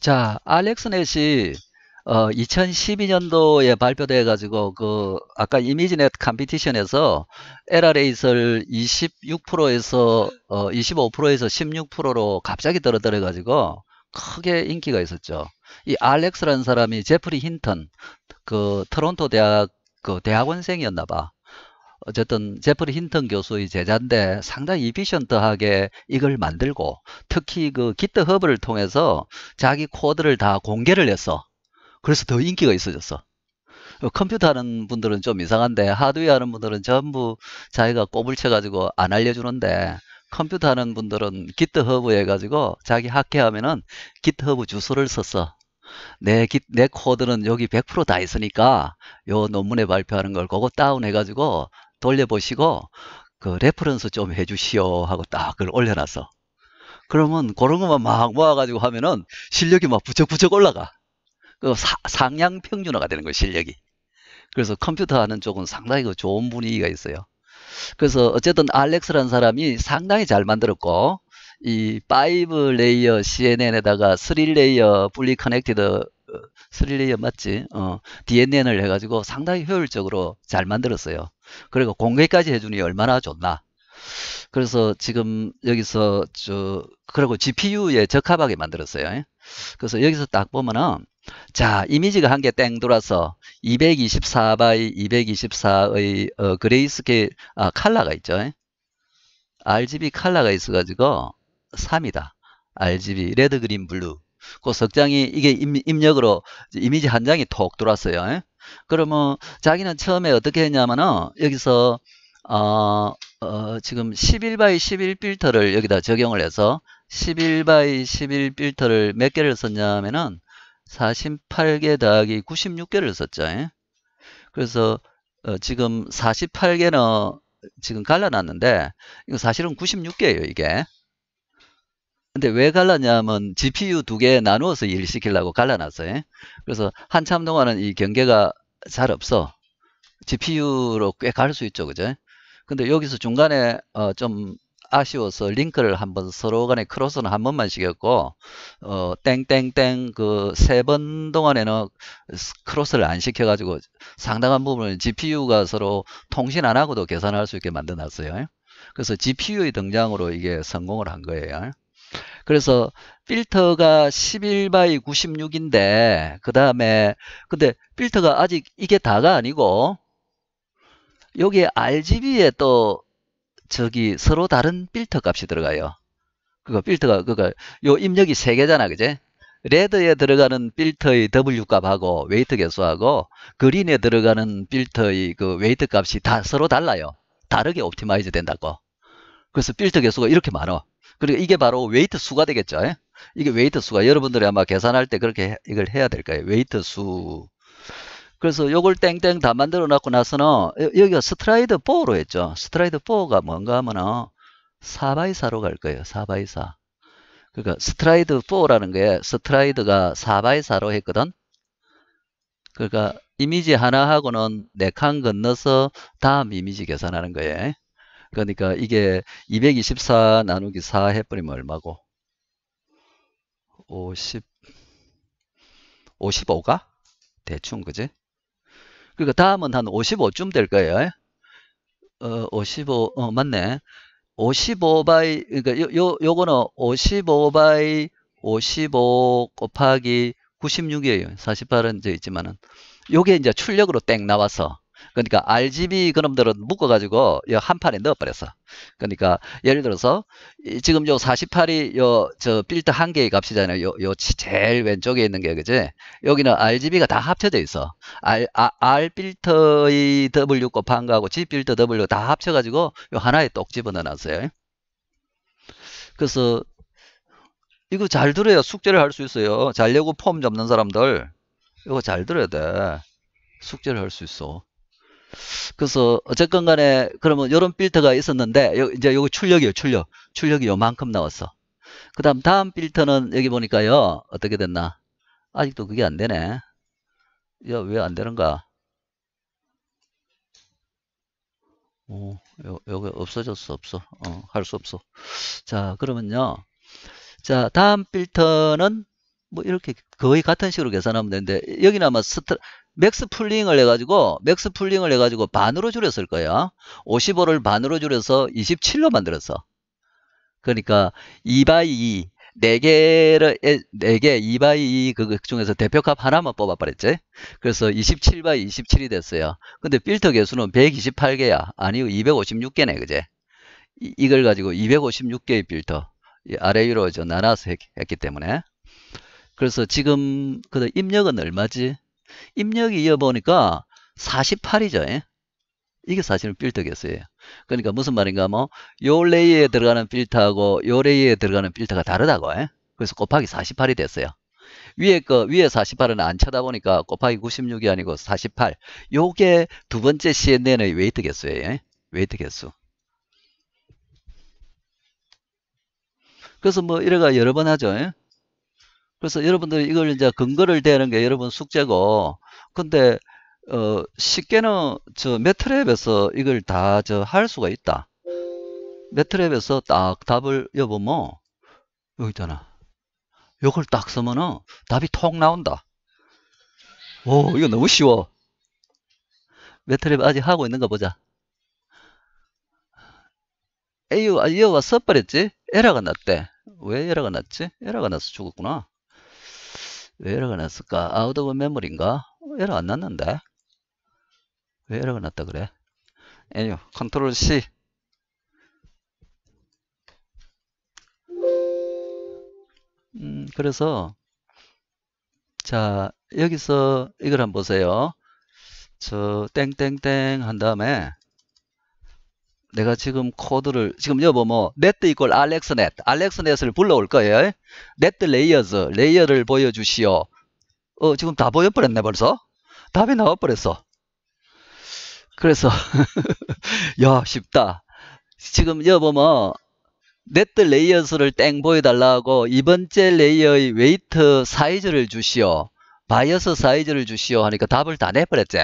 자, 알렉스넷이 어, 2012년도에 발표돼 가지고 그 아까 이미지넷 컴피티션에서 에 r 레이스를 26%에서 어, 25%에서 16%로 갑자기 떨어뜨려 가지고 크게 인기가 있었죠. 이 알렉스라는 사람이 제프리 힌턴 그 토론토 대학 그 대학원생이었나 봐. 어쨌든 제프리 힌턴 교수의 제자인데 상당히 이피션트하게 이걸 만들고 특히 그 기트허브를 통해서 자기 코드를 다 공개를 했어. 그래서 더 인기가 있어졌어. 어, 컴퓨터 하는 분들은 좀 이상한데 하드웨어 하는 분들은 전부 자기가 꼽을 쳐 가지고 안 알려주는데 컴퓨터 하는 분들은 기트허브 해가지고 자기 학회하면은 기트허브 주소를 썼어. 내, 기, 내 코드는 여기 100%다 있으니까 요 논문에 발표하는 걸 그거 다운해가지고 돌려보시고 그 레퍼런스 좀 해주시오 하고 딱 그걸 올려놔서 그러면 그런 것만 막 모아가지고 하면은 실력이 막 부쩍부쩍 올라가. 그 사, 상향 평준화가 되는 거예요, 실력이. 그래서 컴퓨터 하는 쪽은 상당히 그 좋은 분위기가 있어요. 그래서 어쨌든 알렉스라는 사람이 상당히 잘 만들었고, 이 5레이어 CNN에다가 3레이어 분리 어, 커넥티드 3레이어 맞지? 어, DNN을 해가지고 상당히 효율적으로 잘 만들었어요. 그리고 공개까지 해주니 얼마나 좋나. 그래서 지금 여기서 저 그리고 GPU에 적합하게 만들었어요. 그래서 여기서 딱 보면은 자 이미지가 한 개 땡 돌아서 224바이 224의 어, 그레이스케 아, 칼라가 있죠. RGB 칼라가 있어가지고 3이다. RGB 레드 그린 블루. 그 석장이 이게 임, 입력으로 이미지 한 장이 톡 돌았어요. 그러면 뭐 자기는 처음에 어떻게 했냐면은 여기서 어, 어, 지금 11바이 11 필터를 여기다 적용을 해서 11바이 11 필터를 몇 개를 썼냐면은 48개 더하기 96개를 썼죠. 예? 그래서 어, 지금 48개는 지금 갈라놨는데 이거 사실은 96개예요 이게 근데 왜 갈랐냐면 GPU 두 개 나누어서 일시킬라고 갈라놨어요. 그래서 한참 동안은 이 경계가 잘 없어. GPU로 꽤 갈 수 있죠. 그죠? 근데 여기서 중간에 어, 좀 아쉬워서 링크를 한번 서로 간에 크로스는 한 번만 시켰고 어, 땡땡땡 그 세 번 동안에는 크로스를 안 시켜 가지고 상당한 부분을 GPU가 서로 통신 안 하고도 계산할 수 있게 만들어 놨어요. 그래서 GPU의 등장으로 이게 성공을 한 거예요. 그래서 필터가 11바이 96인데 그 다음에 근데 필터가 아직 이게 다가 아니고 여기 RGB에 또 저기 서로 다른 필터 값이 들어가요. 그거 필터가 그거 요 입력이 세 개잖아, 그제? 레드에 들어가는 필터의 W 값하고 웨이트 개수하고 그린에 들어가는 필터의 그 웨이트 값이 다 서로 달라요. 다르게 옵티마이즈 된다고. 그래서 필터 개수가 이렇게 많아. 그리고 그러니까 이게 바로 웨이트 수가 되겠죠. 예? 이게 웨이트 수가 여러분들이 아마 계산할 때 그렇게 이걸 해야 될 거예요. 웨이트 수. 그래서 요걸 땡땡 다 만들어 놨고 나서는 여기가 스트라이드 4로 했죠. 스트라이드 4가 뭔가 하면은 4x4로 갈 거예요. 4x4. 그러니까 스트라이드 4라는 게 스트라이드가 4x4로 했거든. 그러니까 이미지 하나하고는 네 칸 건너서 다음 이미지 계산하는 거예요. 그러니까 이게 224 나누기 4 해버리면 얼마고? 50, 55가? 대충 그지? 그러니까 다음은 한 55쯤 될 거예요. 어, 55, 어, 맞네. 55바이, 그니까 요, 요, 요거는 55바이 55 곱하기 96이에요. 48은 이제 있지만은. 요게 이제 출력으로 땡 나와서 그러니까 RGB 그놈들은 묶어가지고 한 판에 넣어버렸어. 그러니까 예를 들어서 지금 요 48이 요 저 필터 한 개의 값이잖아요. 요, 요 제일 왼쪽에 있는 게 그지? 여기는 RGB가 다 합쳐져 있어. R, R, R 터의 W 곱한 거하고 G 필터 W 다 합쳐가지고 요 하나에 똑 집어넣어놨어요. 그래서 이거 잘 들어야 숙제를 할 수 있어요. 잘려고 폼 잡는 사람들 이거 잘 들어야 돼. 숙제를 할 수 있어. 그래서 어쨌건 간에 그러면 이런 필터가 있었는데 요, 이제 요거 출력이요 출력 출력이 요만큼 나왔어 그 다음 다음 필터는 여기 보니까요 어떻게 됐나 아직도 그게 안 되네 야왜 안 되는가 오, 어, 여요 없어졌어 없어 어, 할 수 없어 자 그러면요 자 다음 필터는 뭐 이렇게 거의 같은 식으로 계산하면 되는데 여기는 아마 스트 맥스 풀링을 해가지고 맥스 풀링을 해가지고 반으로 줄였을 거야 55를 반으로 줄여서 27로 만들었어. 그러니까 2바2 4개를 4개 2바 2그 중에서 대표값 하나만 뽑아버렸지. 그래서 2 7바 27이 됐어요. 근데 필터 개수는 128개야. 아니고 256개네 그제. 이, 이걸 가지고 256개의 필터 아래 위로 저 나눠서 했, 했기 때문에 그래서 지금 그 입력은 얼마지? 입력 이어보니까 이 48이죠. 예? 이게 사실은 필터개수예요 그러니까 무슨 말인가 뭐 요 레이에 들어가는 필터하고 요 레이에 들어가는 필터가 다르다고. 예? 그래서 곱하기 48이 됐어요. 위에 거 위에 48은 안 쳐다보니까 곱하기 96이 아니고 48. 요게 두 번째 CNN의 웨이트 개수예요. 웨이트 개수. 그래서 뭐 이래가 여러 번 하죠. 예? 그래서 여러분들이 이걸 이제 근거를 대는 게 여러분 숙제고 근데 어 쉽게는 저 매트랩에서 이걸 다 저 할 수가 있다. 매트랩에서 딱 답을 여보면 여기 있잖아. 요걸 딱 쓰면은 답이 톡 나온다. 오 이거 너무 쉬워. 매트랩 아직 하고 있는가 보자. 에유, 아, 이어가 썩버렸지 에러가 났대. 왜 에러가 났지? 에러가 나서 죽었구나. 왜 에러가 났을까? 아웃 오브 메모리인가? 에러 안 났는데? 왜 에러가 났다 그래? 에니 컨트롤 C 음, 그래서 자 여기서 이걸 한번 보세요 저 땡땡땡 한 다음에 내가 지금 코드를 지금 여보 뭐 net 이퀄 alexnet alexnet을 불러올 거예요 net layers 레이어를 보여주시오 어 지금 다 보여버렸네 벌써 답이 나와버렸어 그래서 야 쉽다 지금 여보 뭐 네트 레이어스를 땡 보여달라고 이번째 레이어의 웨이트 사이즈를 주시오 바이어스 사이즈를 주시오 하니까 답을 다 내버렸지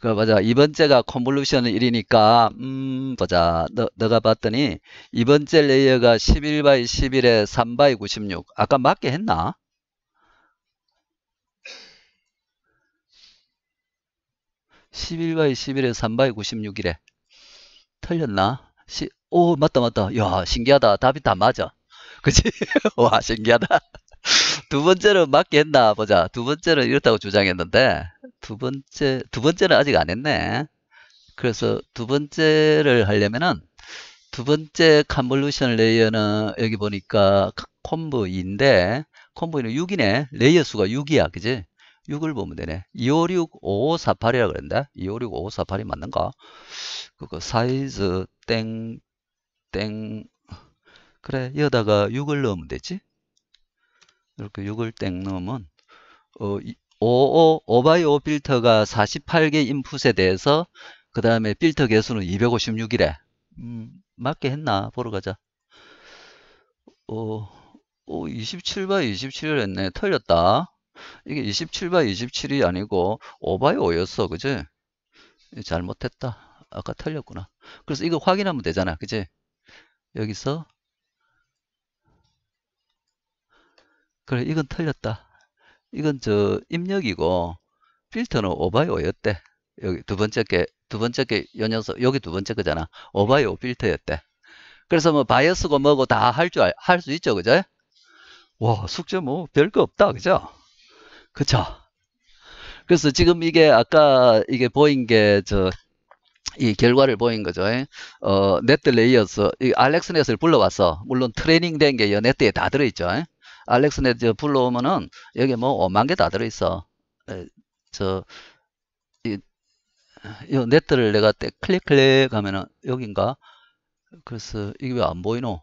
그 보자 이번째가 컨볼루션 1이니까 음 보자 너, 너가 봤더니 이번째 레이어가 11 바이 11에 3 바이 96 아까 맞게 했나? 1 1 바이 십일에3 바이 구십이래 틀렸나? 시, 오 맞다 맞다. 야 신기하다. 답이 다 맞아. 그치? 와 신기하다. 두 번째로 맞게 했나 보자. 두 번째는 이렇다고 주장했는데 두 번째 두 번째는 아직 안 했네. 그래서 두 번째를 하려면은 두 번째 컨볼루션 레이어는 여기 보니까 콤보 2인데 콤보 2는 6이네. 레이어 수가 6이야. 그지? 6을 보면 되네. 256 5548이라 그랬는데 256 5548이 맞는가? 그거 사이즈 땡 땡 그래 여기다가 6을 넣으면 되지? 이렇게 6을 땡 넣으면 어, 55, 5x5 어, 어, 어 필터가 48개 인풋에 대해서 그 다음에 필터 개수는 256이래 음, 맞게 했나 보러 가자 어, 어 27x27을 27 했네 틀렸다 이게 27x27이 아니고 5x5였어 그지 잘못했다 아까 틀렸구나 그래서 이거 확인하면 되잖아 그지 여기서 그래 이건 틀렸다 이건 저 입력이고 필터는 오바이 5였대 여기 두 번째 게두 번째 게요 녀석 여기 두 번째 거잖아 오바이 5 필터였대 그래서 뭐 바이어스고 뭐고 다 할줄할수 있죠 그죠 와 숙제 뭐 별거 없다 그죠 그쵸 그래서 지금 이게 아까 이게 보인 게 저 이 결과를 보인 거죠. 어, 네트 레이어스, 이 알렉스 넷을 불러왔어. 물론 트레이닝 된게 이 네트에 다 들어있죠. 알렉스 네넷 불러오면은 여기 뭐 5만 개 다 들어있어. 저, 이, 이 넷들을 내가 때 클릭 클릭 하면은 여긴가? 그래서 이게 왜 안 보이노?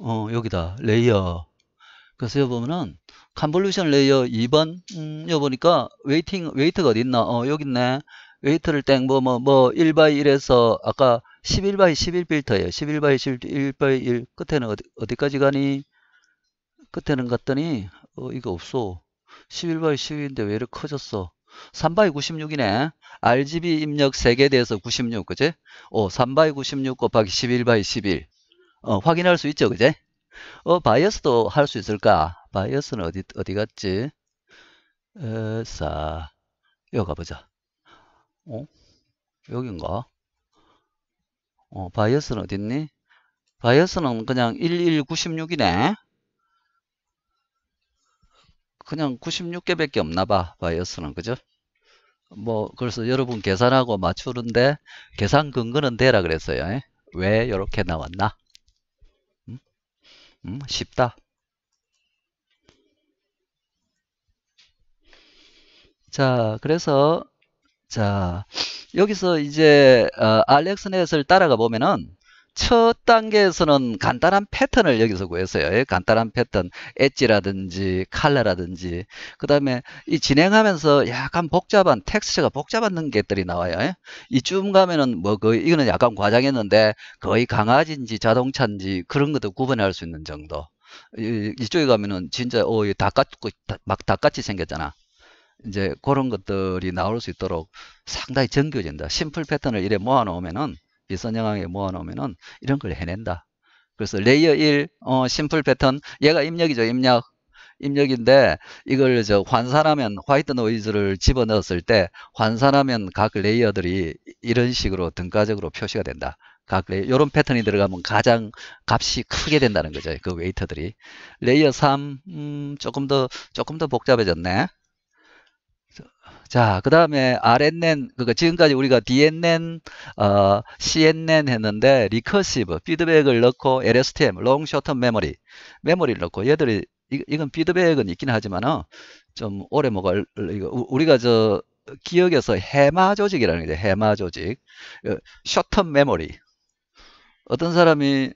어, 여기다. 레이어. 그래서 여기 보면은 컨볼루션 레이어 2번 음, 여 보니까 웨이팅 웨이트가 어디 있나? 어, 여기 있네. 웨이트를 땡 뭐 뭐뭐 뭐, 뭐1바 뭐, 1에서 아까 1 1바11 필터예요. 1 1바11 1바1 끝에는 어디, 어디까지 가니? 끝에는 갔더니 어, 이거 없어. 11바이 1 2인데왜 이렇게 커졌어? 3바이 96이네. RGB 입력 3개 대해서 96, 그제? 어, 3바이 96 곱하기 11바이 11. 어, 확인할 수 있죠, 그제? 어, 바이어스도 할 수 있을까? 바이어스는 어디, 어디 갔지? 에, 사 여기 가보자. 어? 여긴가? 어, 바이어스는 어딨니? 바이어스는 그냥 1196이네. 그냥 96개밖에 없나 봐 바이오스는 그죠? 뭐 그래서 여러분 계산하고 맞추는데 계산 근거는 대라 그랬어요. 에? 예? 왜 이렇게 나왔나? 음? 음? 쉽다. 자 그래서 자 여기서 이제 어, 알렉스넷을 따라가 보면은 첫 단계에서는 간단한 패턴을 여기서 구했어요. 예, 간단한 패턴, 엣지라든지 칼라라든지 그 다음에 이 진행하면서 약간 복잡한 텍스트가 복잡한 것들이 나와요. 예. 이쯤 가면은 뭐 거의 이거는 약간 과장했는데 거의 강아지인지 자동차인지 그런 것도 구분할 수 있는 정도. 이쪽에 가면은 진짜 어, 닭같고 막 닭같이 생겼잖아. 이제 그런 것들이 나올 수 있도록 상당히 정교진다 심플 패턴을 이래 모아놓으면은 비선영하게 모아놓으면은 이런 걸 해낸다. 그래서 레이어 1 어, 심플 패턴 얘가 입력이죠 입력 입력인데 이걸 저 환산하면 화이트 노이즈를 집어넣었을 때 환산하면 각 레이어들이 이런 식으로 등가적으로 표시가 된다. 각 레이어 이런 패턴이 들어가면 가장 값이 크게 된다는 거죠. 그 웨이터들이 레이어 3 음, 조금 더 조금 더 복잡해졌네. 자, 그 다음에 RNN, 그러니까 지금까지 우리가 DNN, 어, CNN 했는데 리커시브, 피드백을 넣고 LSTM, 롱 쇼텀 메모리, 메모리를 넣고 얘들이 이, 이건 피드백은 있긴 하지만은 좀 오래 먹을 우리가 저 기억에서 해마 조직이라는 게 해마 조직, 쇼텀 그 메모리. 어떤 사람이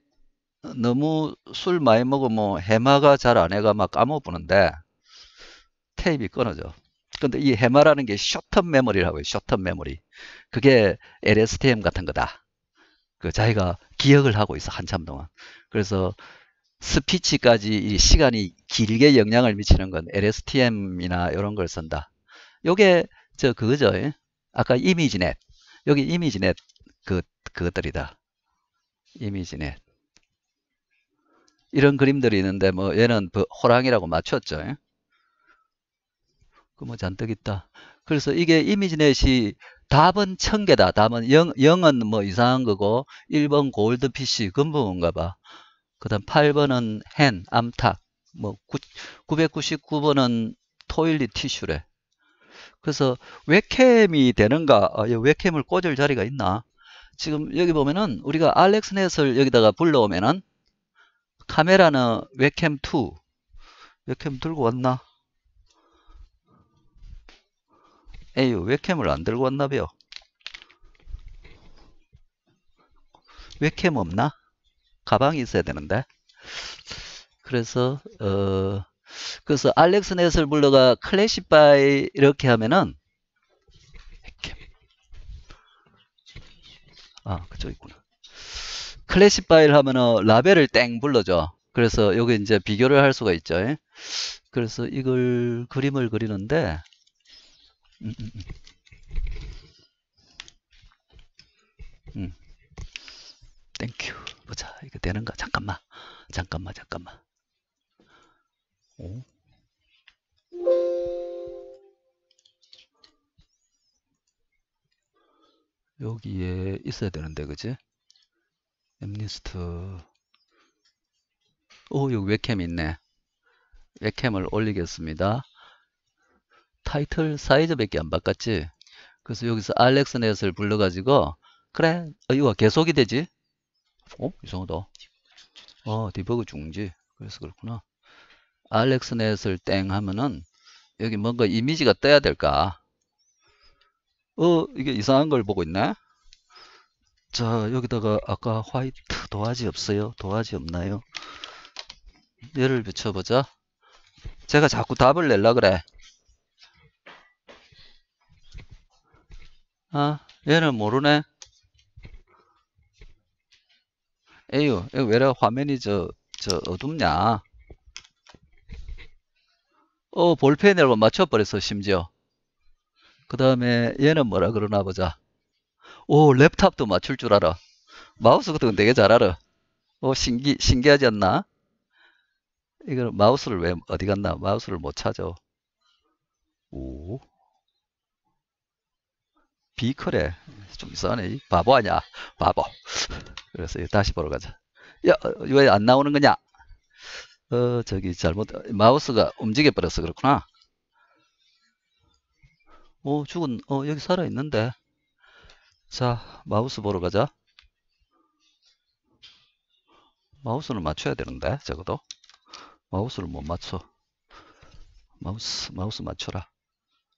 너무 술 많이 먹으면 해마가 잘 안 해가 막 까먹어보는데 테이프 끊어져. 근데 이 해마라는 게 셔텀 메모리라고 해요. 셔텀 메모리. 그게 LSTM 같은 거다. 그 자기가 기억을 하고 있어 한참 동안. 그래서 스피치까지 이 시간이 길게 영향을 미치는 건 LSTM이나 이런 걸 쓴다. 요게 저 그거죠. 예? 아까 이미지넷. 여기 이미지넷 그 그것들이다. 이미지넷. 이런 그림들이 있는데 뭐 얘는 그 호랑이라고 맞췄죠. 예? 그뭐 잔뜩 있다. 그래서 이게 이미지넷이 답은 천 개다. 답은 영, 0은 뭐 이상한 거고 1번 골드피쉬 근본인가 봐. 그 다음 8번은 h 암탉. 뭐 9, 999번은 토일리 티슈래. 그래서 웹캠이 되는가? 아, 어, 웹캠을 꽂을 자리가 있나? 지금 여기 보면은 우리가 알렉스넷을 여기다가 불러오면은 카메라는 웹캠2 웹캠 들고 왔나? 에휴 웹캠을 안 들고 왔나벼 웹캠 없나? 가방이 있어야 되는데 그래서 어 그래서 알렉스 넷을불러가 클래시바이 이렇게 하면은 아 그쪽 있구나 클래시바이를 하면은 라벨을 땡 불러줘 그래서 여기 이제 비교를 할 수가 있죠 예? 그래서 이걸 그림을 그리는데 음, 음, 음. 음. 땡큐. 보자. 이거 되는가? 잠깐만. 잠깐만, 잠깐만. 오. 여기에 있어야 되는데, 그지? 엠니스트. 오, 여기 웹캠 있네. 웹캠을 올리겠습니다. 타이틀 사이즈밖에 안 바꿨지 그래서 여기서 알렉스넷을 불러가지고 그래 어, 이거 계속이 되지 어? 이상하다 어 디버그 중지 그래서 그렇구나 알렉스넷을 땡 하면은 여기 뭔가 이미지가 떠야 될까 어 이게 이상한 걸 보고 있네 자 여기다가 아까 화이트 도화지 없어요 도화지 없나요 얘를 비춰보자 제가 자꾸 답을 낼라 그래 아, 얘는 모르네. 에휴, 에휴 왜래 화면이 저, 저 어둡냐? 어, 볼펜으로 맞춰버렸어, 심지어. 그 다음에 얘는 뭐라 그러나 보자. 오, 랩탑도 맞출 줄 알아. 마우스 같은 건 되게 잘 알아. 오, 어, 신기, 신기하지 않나? 이거 마우스를 왜, 어디 갔나? 마우스를 못 찾아. 오. 비컬에 좀 이상하네. 바보 아니야. 바보. 그래서 다시 보러 가자. 야, 어, 왜안 나오는 거냐? 어, 저기 잘못, 마우스가 움직여 버려서 그렇구나. 오, 죽은, 어, 여기 살아있는데. 자, 마우스 보러 가자. 마우스는 맞춰야 되는데, 적어도. 마우스를 못 맞춰. 마우스, 마우스 맞춰라.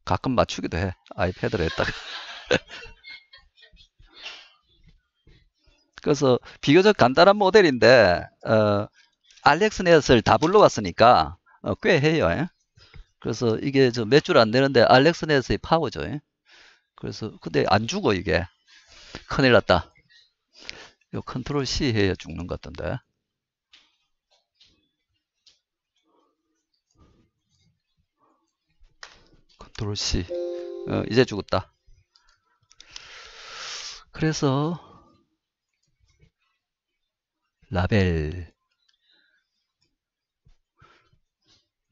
가끔 맞추기도 해. 아이패드로 했다가. 그래서 비교적 간단한 모델인데 어, 알렉스 넷을 다 불러왔으니까 어, 꽤 해요. 예? 그래서 이게 몇 줄 안 되는데 알렉스 넷의 파워죠. 예? 그래서 근데 안 죽어 이게 큰일 났다. 요 컨트롤 C 해야 죽는 것 같던데. 컨트롤 C 어, 이제 죽었다. 그래서 라벨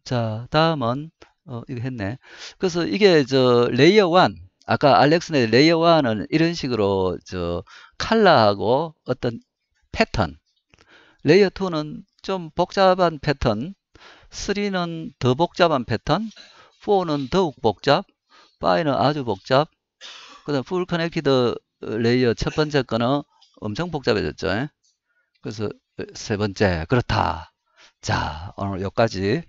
자 다음은 어, 이거 했네 그래서 이게 저 레이어 1 아까 알렉스네 레이어 1은 이런 식으로 저 칼라하고 어떤 패턴 레이어 2는 좀 복잡한 패턴 3는 더 복잡한 패턴 4는 더욱 복잡 5는 아주 복잡 그 다음 풀 커넥티드 레이어 첫 번째 거는 엄청 복잡해졌죠. 예? 그래서 어, 세 번째 그렇다. 자 오늘 여기까지